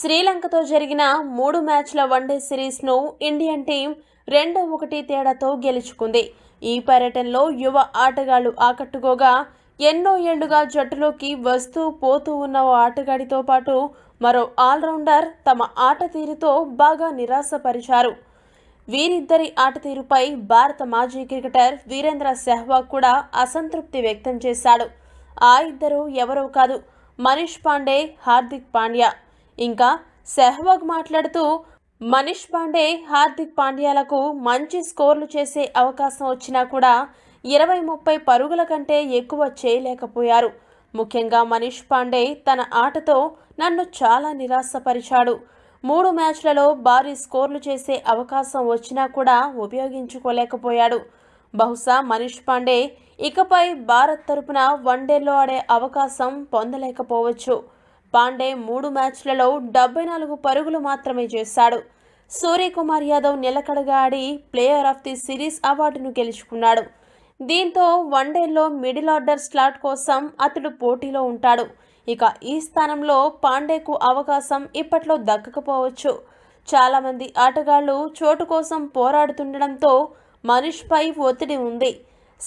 శ్రీలంకతో జరిగిన మూడు మ్యాచ్ల వన్డే సిరీస్ను ఇండియన్ టీం రెండు ఒకటి తేడాతో గెలుచుకుంది ఈ పర్యటనలో యువ ఆటగాళ్లు ఆకట్టుకోగా ఎన్నో ఏళ్లుగా జట్టులోకి వస్తూ పోతూ ఉన్న ఓ ఆటగాడితో పాటు మరో ఆల్రౌండర్ తమ ఆట తీరుతో బాగా నిరాశపరిచారు వీరిద్దరి ఆట తీరుపై భారత మాజీ క్రికెటర్ వీరేంద్ర సెహ్వాగ్ కూడా అసంతృప్తి వ్యక్తం చేశాడు ఆ ఇద్దరు ఎవరో కాదు మనీష్ పాండే హార్దిక్ పాండ్యా ఇంకా సెహ్వాగ్ మాట్లాడుతూ మనీష్ పాండే హార్దిక్ పాండ్యాలకు మంచి స్కోర్లు చేసే అవకాశం వచ్చినా కూడా ఇరవై ముప్పై పరుగుల కంటే ఎక్కువ చేయలేకపోయారు ముఖ్యంగా మనీష్ పాండే తన ఆటతో నన్ను చాలా నిరాశపరిచాడు మూడు మ్యాచ్లలో భారీ స్కోర్లు చేసే అవకాశం వచ్చినా కూడా ఉపయోగించుకోలేకపోయాడు బహుశా మనీష్ పాండే ఇకపై భారత్ తరపున వన్డేలో ఆడే అవకాశం పొందలేకపోవచ్చు పాండే మూడు మ్యాచ్లలో డెబ్బై నాలుగు పరుగులు మాత్రమే చేశాడు సూర్యకుమార్ యాదవ్ నిలకడగా ఆడి ప్లేయర్ ఆఫ్ ది సిరీస్ అవార్డును గెలుచుకున్నాడు దీంతో వన్డేలో మిడిల్ ఆర్డర్ స్లాట్ కోసం అతడు పోటీలో ఉంటాడు ఇక ఈ స్థానంలో పాండేకు అవకాశం ఇప్పట్లో దక్కకపోవచ్చు చాలామంది ఆటగాళ్లు చోటు కోసం పోరాడుతుండడంతో మనిష్పై ఒత్తిడి ఉంది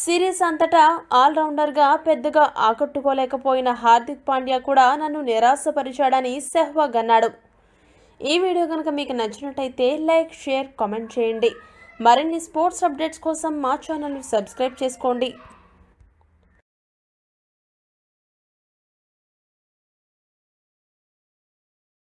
సిరీస్ అంతటా ఆల్రౌండర్గా పెద్దగా ఆకట్టుకోలేకపోయిన హార్దిక్ పాండ్యా కూడా నన్ను నిరాశపరిచాడని సెహ్వాగ్ అన్నాడు ఈ వీడియో కనుక మీకు నచ్చినట్టయితే లైక్ షేర్ కామెంట్ చేయండి మరిన్ని స్పోర్ట్స్ అప్డేట్స్ కోసం మా ఛానల్ను సబ్స్క్రైబ్ చేసుకోండి